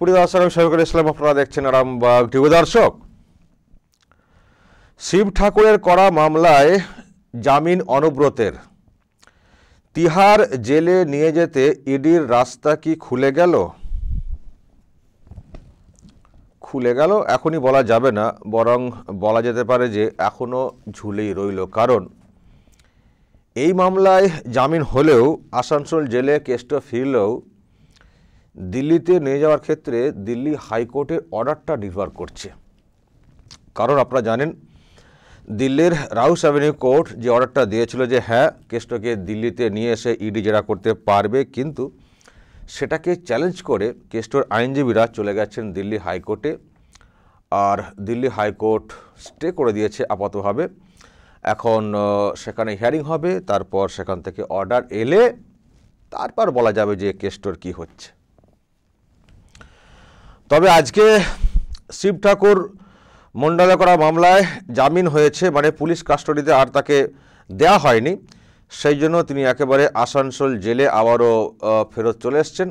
প্রিয় দর্শক আমি শফিকুল ইসলাম আপনারা দেখছেন আরামবাগ টিভি দর্শক শিব ঠাকুরের করা মামলায় জামিন অনুব্রতের তিহার জেলে নিয়ে যেতে ইডির রাস্তা কি খুলে গেল খুলে গেল এখনই বলা যাবে না বরং বলা যেতে পারে যে এখনও ঝুলেই রইল কারণ এই মামলায় জামিন হলেও আসানসোল জেলে কেসটা ফিরলেও দিল্লিতে নিয়ে যাওয়ার ক্ষেত্রে দিল্লি হাইকোর্টের অর্ডারটা ডিফার করছে কারণ আপনারা জানেন দিল্লির রাউস অ্যাভিনিউ কোর্ট যে অর্ডারটা দিয়েছিল যে হ্যাঁ কেসটাকে দিল্লিতে নিয়ে এসে ইডি জেরা করতে পারবে কিন্তু সেটাকে চ্যালেঞ্জ করে কেস্টোর আইনজীবীরা চলে গেছেন দিল্লি হাইকোর্টে আর দিল্লি হাইকোর্ট স্টে করে দিয়েছে আপাতভাবে এখন সেখানে হিয়ারিং হবে তারপর সেখান থেকে অর্ডার এলে তারপর বলা যাবে যে কেস্টোর কি হচ্ছে তবে আজকে শিব ঠাকুর মন্ডলে করা মামলায় জামিন হয়েছে মানে পুলিশ কাস্টডিতে আর তাকে দেয়া হয়নি সেই জন্য তিনি একেবারে আসানসোল জেলে আবারও ফেরত চলে এসছেন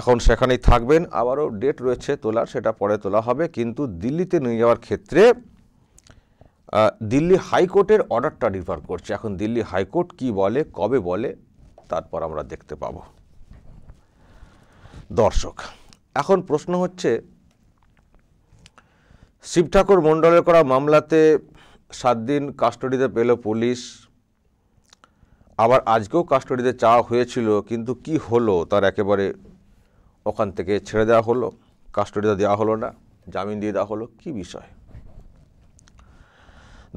এখন সেখানেই থাকবেন আবারও ডেট রয়েছে তোলার সেটা পরে তোলা হবে কিন্তু দিল্লিতে নিয়ে যাওয়ার ক্ষেত্রে দিল্লি হাইকোর্টের অর্ডারটা ডিফার করছে এখন দিল্লি হাইকোর্ট কি বলে কবে বলে তারপর আমরা দেখতে পাব দর্শক এখন প্রশ্ন হচ্ছে শিব ঠাকুর মণ্ডলের করা মামলাতে সাত দিন কাস্টডিতে পেল পুলিশ আবার আজকেও কাস্টডিতে চাওয়া হয়েছিল কিন্তু কি হলো তার একেবারে ওখান থেকে ছেড়ে দেওয়া হলো কাস্টডিতে দেওয়া হলো না জামিন দিয়ে দেওয়া হলো কি বিষয়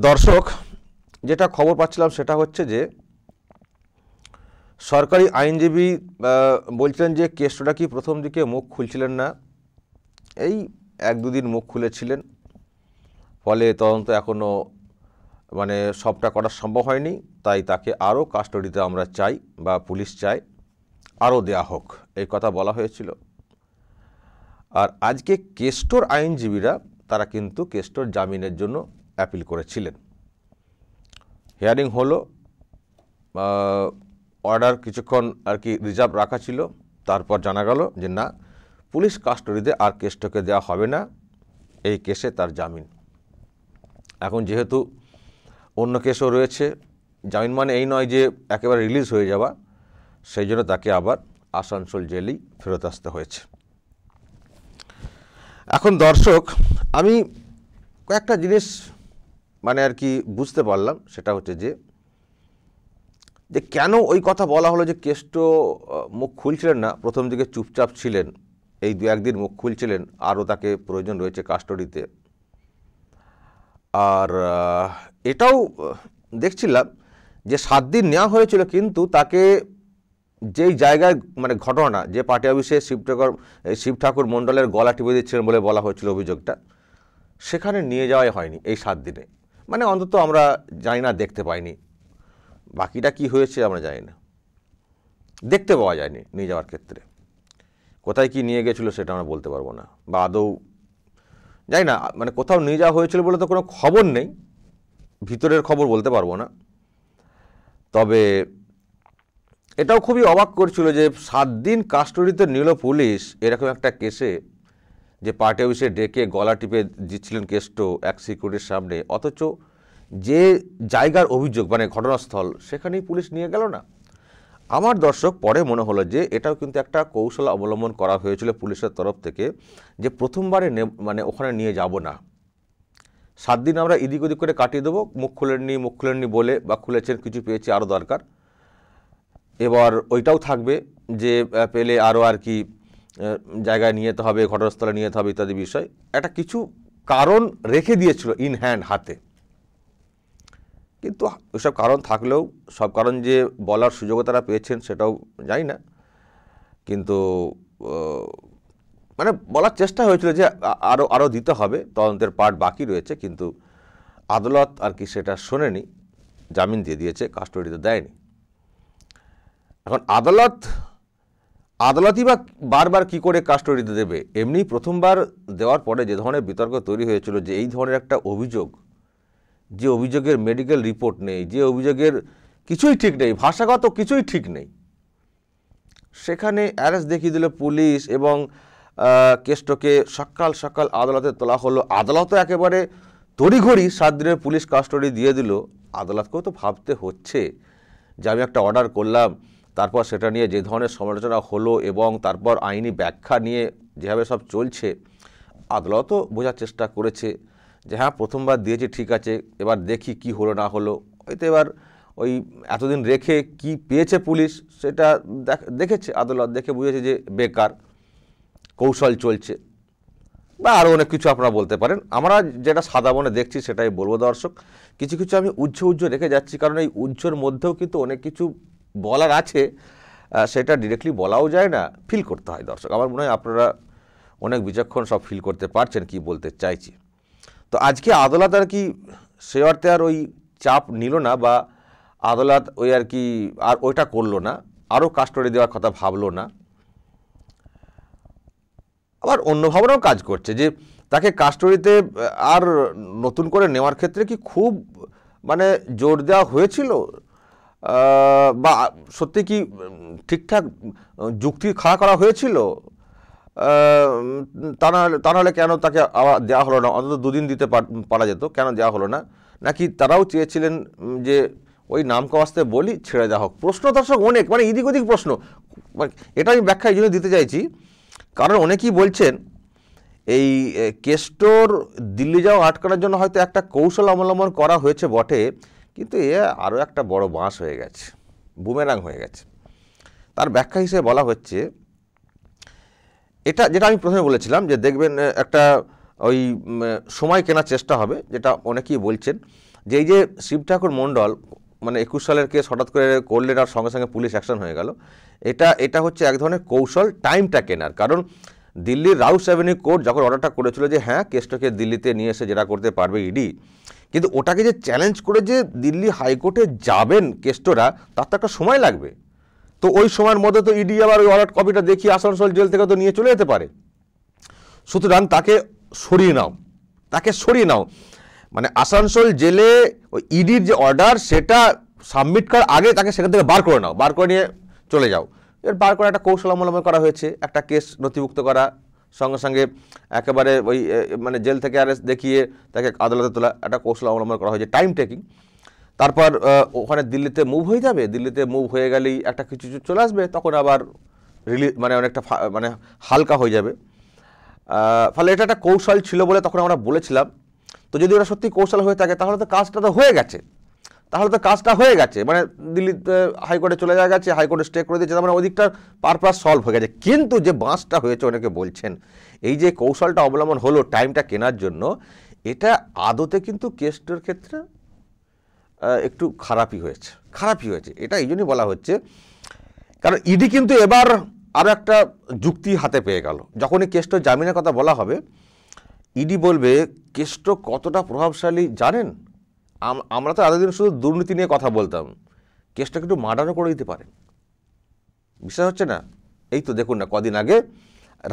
দর্শক যেটা খবর পাচ্ছিলাম সেটা হচ্ছে যে সরকারি আইনজীবী বলছিলেন যে কেসটা কি প্রথম দিকে মুখ খুলছিলেন না এই এক দুদিন মুখ খুলেছিলেন ফলে তদন্ত এখনও মানে সবটা করা সম্ভব হয়নি তাই তাকে আরও কাস্টডিতে আমরা চাই বা পুলিশ চাই আরও দেয়া হোক এই কথা বলা হয়েছিল আর আজকে কেস্টোর আইনজীবীরা তারা কিন্তু কেস্টোর জামিনের জন্য অ্যাপিল করেছিলেন হিয়ারিং হলো অর্ডার কিছুক্ষণ আর কি রিজার্ভ রাখা ছিল তারপর জানা গেল যে না পুলিশ কাস্টডিতে আর কেসটাকে দেওয়া হবে না এই কেসে তার জামিন এখন যেহেতু অন্য কেসও রয়েছে জামিন মানে এই নয় যে একেবারে রিলিজ হয়ে যাওয়া সেই জন্য তাকে আবার আসানসোল জেলেই ফেরত আসতে হয়েছে এখন দর্শক আমি কয়েকটা জিনিস মানে আর কি বুঝতে পারলাম সেটা হচ্ছে যে যে কেন ওই কথা বলা হলো যে কেষ্ট মুখ খুলছিলেন না প্রথম দিকে চুপচাপ ছিলেন এই দু একদিন মুখ খুলছিলেন আরও তাকে প্রয়োজন রয়েছে কাস্টডিতে আর এটাও দেখছিলাম যে সাত দিন নেওয়া হয়েছিল কিন্তু তাকে যেই জায়গায় মানে ঘটনা যে পার্টি অফিসে শিব ঠাকুর শিব ঠাকুর মণ্ডলের গলা টিপে দিচ্ছিলেন বলে বলা হয়েছিল অভিযোগটা সেখানে নিয়ে যাওয়াই হয়নি এই সাত দিনে মানে অন্তত আমরা জানি না দেখতে পাইনি বাকিটা কি হয়েছে আমরা জানি না দেখতে পাওয়া যায়নি নিয়ে যাওয়ার ক্ষেত্রে কোথায় কি নিয়ে গেছিলো সেটা আমরা বলতে পারবো না বা আদৌ জানি না মানে কোথাও নিয়ে যাওয়া হয়েছিল বলে তো কোনো খবর নেই ভিতরের খবর বলতে পারবো না তবে এটাও খুবই অবাক করছিল যে সাত দিন কাস্টডিতে নিল পুলিশ এরকম একটা কেসে যে পার্টি অফিসে ডেকে গলা টিপে দিচ্ছিলেন কেসটো এক সিকিউরিটির সামনে অথচ যে জায়গার অভিযোগ মানে ঘটনাস্থল সেখানেই পুলিশ নিয়ে গেল না আমার দর্শক পরে মনে হলো যে এটাও কিন্তু একটা কৌশল অবলম্বন করা হয়েছিল পুলিশের তরফ থেকে যে প্রথমবারে মানে ওখানে নিয়ে যাব না সাত দিন আমরা এদিক ওদিক করে কাটিয়ে দেবো মুখ খুলেননি মুখ খুলেননি বলে বা খুলেছেন কিছু পেয়েছি আরও দরকার এবার ওইটাও থাকবে যে পেলে আরও আর কি জায়গায় নিয়ে যেতে হবে ঘটনাস্থলে নিয়ে যেতে হবে ইত্যাদি বিষয় একটা কিছু কারণ রেখে দিয়েছিল ইন হ্যান্ড হাতে কিন্তু ওইসব কারণ থাকলেও সব কারণ যে বলার সুযোগও তারা পেয়েছেন সেটাও জানি না কিন্তু মানে বলার চেষ্টা হয়েছিল যে আরও আরও দিতে হবে তদন্তের পার্ট বাকি রয়েছে কিন্তু আদালত আর কি সেটা শোনেনি জামিন দিয়ে দিয়েছে কাস্টডিতে দেয়নি এখন আদালত আদালতই বা বারবার কি করে কাস্টডিতে দেবে এমনি প্রথমবার দেওয়ার পরে যে ধরনের বিতর্ক তৈরি হয়েছিল যে এই ধরনের একটা অভিযোগ যে অভিযোগের মেডিকেল রিপোর্ট নেই যে অভিযোগের কিছুই ঠিক নেই ভাষাগত কিছুই ঠিক নেই সেখানে অ্যারেস্ট দেখিয়ে দিল পুলিশ এবং কেষ্টকে সকাল সকাল আদালতে তোলা হলো আদালতও একেবারে তড়িঘড়ি সাত দিনের পুলিশ কাস্টডি দিয়ে দিল আদালতকেও তো ভাবতে হচ্ছে যে আমি একটা অর্ডার করলাম তারপর সেটা নিয়ে যে ধরনের সমালোচনা হলো এবং তারপর আইনি ব্যাখ্যা নিয়ে যেভাবে সব চলছে আদালতও বোঝার চেষ্টা করেছে যে হ্যাঁ প্রথমবার দিয়েছে ঠিক আছে এবার দেখি কি হলো না হলো হয়তো এবার ওই এতদিন রেখে কি পেয়েছে পুলিশ সেটা দেখেছে আদালত দেখে বুঝেছে যে বেকার কৌশল চলছে বা আরও অনেক কিছু আপনারা বলতে পারেন আমরা যেটা সাদা মনে দেখছি সেটাই বলবো দর্শক কিছু কিছু আমি উজ্জ উজ্জ্ব রেখে যাচ্ছি কারণ এই উজ্জ্বর মধ্যেও কিন্তু অনেক কিছু বলার আছে সেটা ডিরেক্টলি বলাও যায় না ফিল করতে হয় দর্শক আমার মনে হয় আপনারা অনেক বিচক্ষণ সব ফিল করতে পারছেন কি বলতে চাইছি তো আজকে আদালত আর কি সে অর্থে আর ওই চাপ নিল না বা আদালত ওই আর কি আর ওইটা করলো না আরও কাস্টডি দেওয়ার কথা ভাবলো না আবার অন্য ভাবনাও কাজ করছে যে তাকে কাস্টডিতে আর নতুন করে নেওয়ার ক্ষেত্রে কি খুব মানে জোর দেওয়া হয়েছিল বা সত্যি কি ঠিকঠাক যুক্তি খাড়া করা হয়েছিল তা নাহলে তা নাহলে কেন তাকে দেওয়া হলো না অন্তত দুদিন দিতে পারা যেত কেন দেওয়া হলো না নাকি তারাও চেয়েছিলেন যে ওই নামকে আসতে বলি ছেড়ে দেওয়া হোক প্রশ্ন দর্শক অনেক মানে এদিক ওদিক প্রশ্ন মানে এটা আমি ব্যাখ্যা এই জন্য দিতে চাইছি কারণ অনেকেই বলছেন এই কেস্টোর দিল্লি যাওয়া আটকানোর জন্য হয়তো একটা কৌশল অবলম্বন করা হয়েছে বটে কিন্তু এ আরও একটা বড় বাঁশ হয়ে গেছে বুমেরাং হয়ে গেছে তার ব্যাখ্যা হিসেবে বলা হচ্ছে এটা যেটা আমি প্রথমে বলেছিলাম যে দেখবেন একটা ওই সময় কেনার চেষ্টা হবে যেটা অনেকেই বলছেন যে এই যে শিব ঠাকুর মণ্ডল মানে একুশ সালের কেস হঠাৎ করে করলেন আর সঙ্গে সঙ্গে পুলিশ অ্যাকশন হয়ে গেল এটা এটা হচ্ছে এক ধরনের কৌশল টাইমটা কেনার কারণ দিল্লির রাউস অ্যাভিনিউ কোর্ট যখন অর্ডারটা করেছিল যে হ্যাঁ কেসটাকে দিল্লিতে নিয়ে এসে যেটা করতে পারবে ইডি কিন্তু ওটাকে যে চ্যালেঞ্জ করে যে দিল্লি হাইকোর্টে যাবেন কেস্টোরা তার তো একটা সময় লাগবে তো ওই সময়ের মধ্যে তো ইডি e আবার ওই অর্ডার কপিটা দেখিয়ে আসানসোল জেল থেকে তো নিয়ে চলে যেতে পারে সুতরাং তাকে সরিয়ে নাও তাকে সরিয়ে নাও মানে আসানসোল জেলে ওই ইডির e যে অর্ডার সেটা সাবমিট করার আগে তাকে সেখান থেকে বার করে নাও বার করে নিয়ে চলে যাও এর বার করে একটা কৌশল অবলম্বন করা হয়েছে একটা কেস নথিভুক্ত করা সঙ্গে সঙ্গে একেবারে ওই মানে জেল থেকে আরেস্ট দেখিয়ে তাকে আদালতে তোলা একটা কৌশল অবলম্বন করা হয়েছে টাইম টেকিং তারপর ওখানে দিল্লিতে মুভ হয়ে যাবে দিল্লিতে মুভ হয়ে গেলেই একটা কিছু চলে আসবে তখন আবার রিলি মানে অনেকটা মানে হালকা হয়ে যাবে ফলে এটা একটা কৌশল ছিল বলে তখন আমরা বলেছিলাম তো যদি ওরা সত্যি কৌশল হয়ে থাকে তাহলে তো কাজটা তো হয়ে গেছে তাহলে তো কাজটা হয়ে গেছে মানে দিল্লিতে হাইকোর্টে চলে যাওয়া গেছে হাইকোর্টে স্টে করে দিয়েছে মানে ওদিকটা পারপাস সলভ হয়ে গেছে কিন্তু যে বাঁশটা হয়েছে অনেকে বলছেন এই যে কৌশলটা অবলম্বন হলো টাইমটা কেনার জন্য এটা আদতে কিন্তু কেস্টের ক্ষেত্রে একটু খারাপই হয়েছে খারাপই হয়েছে এটা এই জন্যই বলা হচ্ছে কারণ ইডি কিন্তু এবার আরও একটা যুক্তি হাতে পেয়ে গেল যখনই কেষ্ট জামিনের কথা বলা হবে ইডি বলবে কেষ্ট কতটা প্রভাবশালী জানেন আমরা তো এতদিন শুধু দুর্নীতি নিয়ে কথা বলতাম কেষ্টটা একটু মার্ডারও করে দিতে পারেন বিশ্বাস হচ্ছে না এই তো দেখুন না কদিন আগে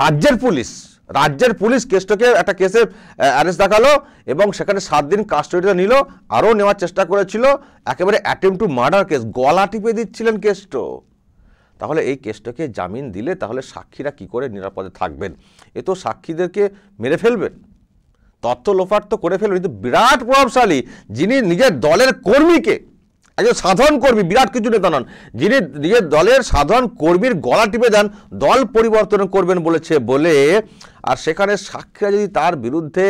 রাজ্যের পুলিশ রাজ্যের পুলিশ কেসটাকে একটা কেসে অ্যারেস্ট দেখালো এবং সেখানে সাত দিন কাস্টডিতে নিল আরও নেওয়ার চেষ্টা করেছিল একেবারে অ্যাটেম্প টু মার্ডার কেস গলা টিপে দিচ্ছিলেন কেসটো তাহলে এই কেসটাকে জামিন দিলে তাহলে সাক্ষীরা কি করে নিরাপদে থাকবেন এ তো সাক্ষীদেরকে মেরে ফেলবেন তথ্য লোফাট তো করে ফেলবেন কিন্তু বিরাট প্রভাবশালী যিনি নিজের দলের কর্মীকে একজন সাধারণ কর্মী বিরাট কিছু নেতা নন যিনি নিজের দলের সাধারণ কর্মীর গলা টিপে দেন দল পরিবর্তন করবেন বলেছে বলে আর সেখানে সাক্ষীরা যদি তার বিরুদ্ধে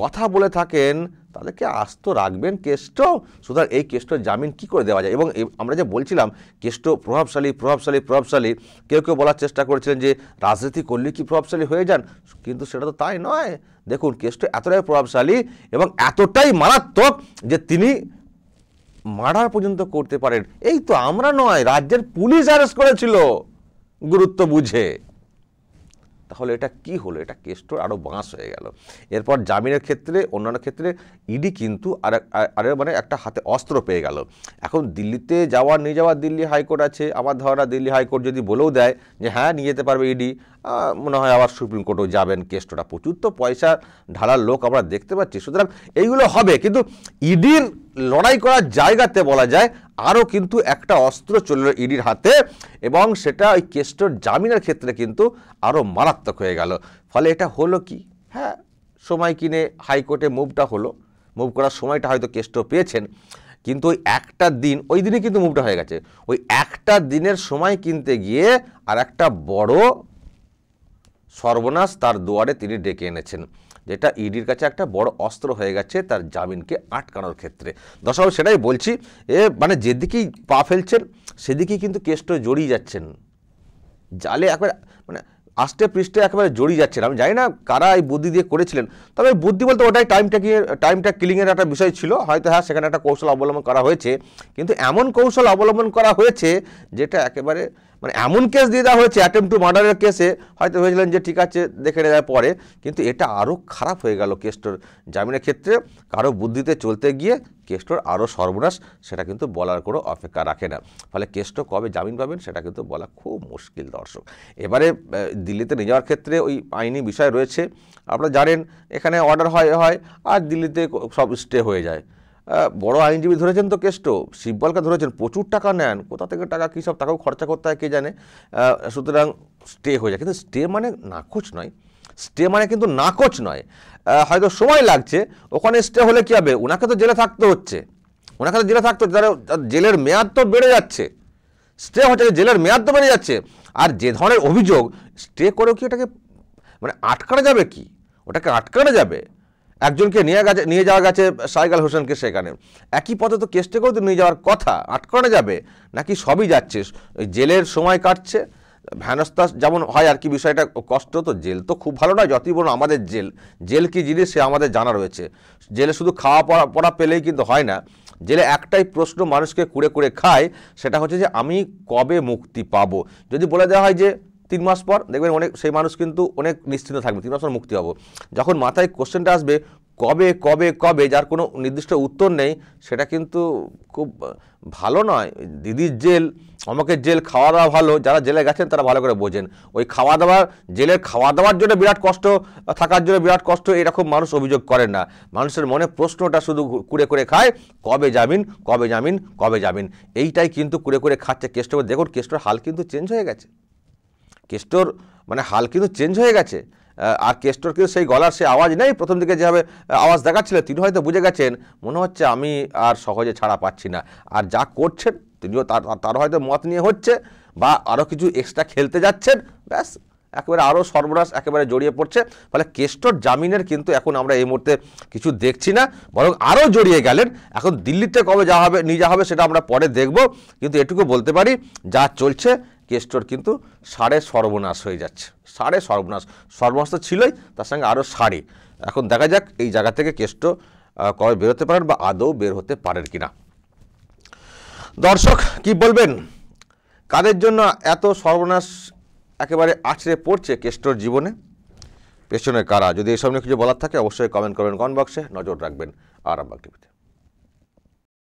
কথা বলে থাকেন তাদেরকে আস্ত রাখবেন কেষ্ট সুতরাং এই কেষ্ট জামিন কি করে দেওয়া যায় এবং আমরা যে বলছিলাম কেষ্ট প্রভাবশালী প্রভাবশালী প্রভাবশালী কেউ কেউ বলার চেষ্টা করেছিলেন যে রাজনীতি করলে কি প্রভাবশালী হয়ে যান কিন্তু সেটা তো তাই নয় দেখুন কেষ্ট এতটাই প্রভাবশালী এবং এতটাই মারাত্মক যে তিনি মার্ডার পর্যন্ত করতে পারেন এই তো আমরা নয় রাজ্যের পুলিশ অ্যারেস্ট করেছিল গুরুত্ব বুঝে তাহলে এটা কি হলো এটা কেসটো আরও বাঁশ হয়ে গেল এরপর জামিনের ক্ষেত্রে অন্যান্য ক্ষেত্রে ইডি কিন্তু আর আরে মানে একটা হাতে অস্ত্র পেয়ে গেল এখন দিল্লিতে যাওয়া নিয়ে যাওয়া দিল্লি হাইকোর্ট আছে আমার ধারণা দিল্লি হাইকোর্ট যদি বলেও দেয় যে হ্যাঁ নিয়ে যেতে পারবে ইডি মনে হয় আবার সুপ্রিম কোর্টেও যাবেন কেসটা প্রচুর তো পয়সা ঢালার লোক আমরা দেখতে পাচ্ছি সুতরাং এইগুলো হবে কিন্তু ইডির লড়াই করার জায়গাতে বলা যায় আরও কিন্তু একটা অস্ত্র চলল ইডির হাতে এবং সেটা ওই কেসটোর জামিনের ক্ষেত্রে কিন্তু আরও মারাত্মক হয়ে গেল ফলে এটা হলো কি হ্যাঁ সময় কিনে হাইকোর্টে মুভটা হলো মুভ করার সময়টা হয়তো কেসটো পেয়েছেন কিন্তু ওই একটা দিন ওই দিনে কিন্তু মুভটা হয়ে গেছে ওই একটা দিনের সময় কিনতে গিয়ে আর একটা বড় সর্বনাশ তার দুয়ারে তিনি ডেকে এনেছেন যেটা ইডির e কাছে একটা বড় অস্ত্র হয়ে গেছে তার জামিনকে আটকানোর ক্ষেত্রে দর্শক সেটাই বলছি এ মানে যেদিকেই পা ফেলছেন সেদিকেই কিন্তু কেসটা জড়িয়ে যাচ্ছেন জালে একবার মানে আষ্টে পৃষ্ঠে একেবারে জড়িয়ে যাচ্ছেন আমি জানি না কারা এই বুদ্ধি দিয়ে করেছিলেন তবে বুদ্ধি বলতে ওটাই টাইমটা কি টাইমটা কিলিংয়ের একটা বিষয় ছিল হয়তো হ্যাঁ সেখানে একটা কৌশল অবলম্বন করা হয়েছে কিন্তু এমন কৌশল অবলম্বন করা হয়েছে যেটা একেবারে মানে এমন কেস দিয়ে দেওয়া হয়েছে অ্যাটেম্প টু মার্ডারের কেসে হয়তো ভেবেছিলেন যে ঠিক আছে দেখে নেওয়ার পরে কিন্তু এটা আরও খারাপ হয়ে গেল কেসটোর জামিনের ক্ষেত্রে কারো বুদ্ধিতে চলতে গিয়ে কেসটোর আরও সর্বনাশ সেটা কিন্তু বলার কোনো অপেক্ষা রাখে না ফলে কেসটো কবে জামিন পাবেন সেটা কিন্তু বলা খুব মুশকিল দর্শক এবারে দিল্লিতে নিয়ে যাওয়ার ক্ষেত্রে ওই আইনি বিষয় রয়েছে আপনারা জানেন এখানে অর্ডার হয় হয় আর দিল্লিতে সব স্টে হয়ে যায় বড় আইনজীবী ধরেছেন তো কেষ্ট শিববালকে ধরেছেন প্রচুর টাকা নেন কোথা থেকে টাকা কী সব টাকাও খরচা করতে হয় কে জানে সুতরাং স্টে হয়ে যায় কিন্তু স্টে মানে নাকচ নয় স্টে মানে কিন্তু নাকচ নয় হয়তো সময় লাগছে ওখানে স্টে হলে কী হবে ওনাকে তো জেলে থাকতে হচ্ছে ওনাকে তো জেলে থাকতে হচ্ছে জেলের মেয়াদ তো বেড়ে যাচ্ছে স্টে হচ্ছে জেলের মেয়াদ তো বেড়ে যাচ্ছে আর যে ধরনের অভিযোগ স্টে করেও কি এটাকে মানে আটকানো যাবে কি ওটাকে আটকানো যাবে একজনকে নিয়ে গেছে নিয়ে যাওয়া গেছে সাইকাল হোসেনকে সেখানে একই পথে তো কেসটাকেও তো নিয়ে যাওয়ার কথা আটকানো যাবে নাকি সবই যাচ্ছে জেলের সময় কাটছে ভ্যানস্তা যেমন হয় আর কি বিষয়টা কষ্ট তো জেল তো খুব ভালো নয় যতই বলুন আমাদের জেল জেল কি জিনিস সে আমাদের জানা রয়েছে জেলে শুধু খাওয়া পড়া পড়া পেলেই কিন্তু হয় না জেলে একটাই প্রশ্ন মানুষকে কুড়ে কুড়ে খায় সেটা হচ্ছে যে আমি কবে মুক্তি পাব যদি বলে দেওয়া হয় যে তিন মাস পর দেখবেন অনেক সেই মানুষ কিন্তু অনেক নিশ্চিন্ত থাকবে তিন মাস পর মুক্তি হবো যখন মাথায় কোশ্চেনটা আসবে কবে কবে কবে যার কোনো নির্দিষ্ট উত্তর নেই সেটা কিন্তু খুব ভালো নয় দিদির জেল আমাকে জেল খাওয়া দাওয়া ভালো যারা জেলে গেছেন তারা ভালো করে বোঝেন ওই খাওয়া দাওয়ার জেলের খাওয়া দাওয়ার জন্য বিরাট কষ্ট থাকার জন্য বিরাট কষ্ট এরকম মানুষ অভিযোগ করেন না মানুষের মনে প্রশ্নটা শুধু কুড়ে করে খায় কবে জামিন কবে জামিন কবে জামিন এইটাই কিন্তু কুড়ে করে খাচ্ছে কেষ্ট দেখুন কেষ্টর হাল কিন্তু চেঞ্জ হয়ে গেছে কেষ্টর মানে হাল কিন্তু চেঞ্জ হয়ে গেছে আর কেষ্টর কিন্তু সেই গলার সেই আওয়াজ নেই প্রথম দিকে যেভাবে আওয়াজ দেখাচ্ছিলেন তিনি হয়তো বুঝে গেছেন মনে হচ্ছে আমি আর সহজে ছাড়া পাচ্ছি না আর যা করছেন তিনিও তার তার হয়তো মত নিয়ে হচ্ছে বা আরও কিছু এক্সট্রা খেলতে যাচ্ছেন ব্যাস একেবারে আরও সর্বনাশ একেবারে জড়িয়ে পড়ছে ফলে কেষ্টর জামিনের কিন্তু এখন আমরা এই মুহূর্তে কিছু দেখছি না বরং আরও জড়িয়ে গেলেন এখন দিল্লিতে কবে যাওয়া হবে নিয়ে যাওয়া হবে সেটা আমরা পরে দেখব কিন্তু এটুকু বলতে পারি যা চলছে কেষ্টর কিন্তু সাড়ে সর্বনাশ হয়ে যাচ্ছে সাড়ে সর্বনাশ সর্বনাশ তো ছিলই তার সঙ্গে আরও সাড়ে এখন দেখা যাক এই জায়গা থেকে কেষ্ট কবে বেরোতে পারেন বা আদৌ বের হতে পারেন কিনা দর্শক কি বলবেন কাদের জন্য এত সর্বনাশ একেবারে আছড়ে পড়ছে কেষ্টর জীবনে পেছনে কারা যদি এসব নিয়ে কিছু বলার থাকে অবশ্যই কমেন্ট করবেন কমেন্ট বক্সে নজর রাখবেন আমার টিভিতে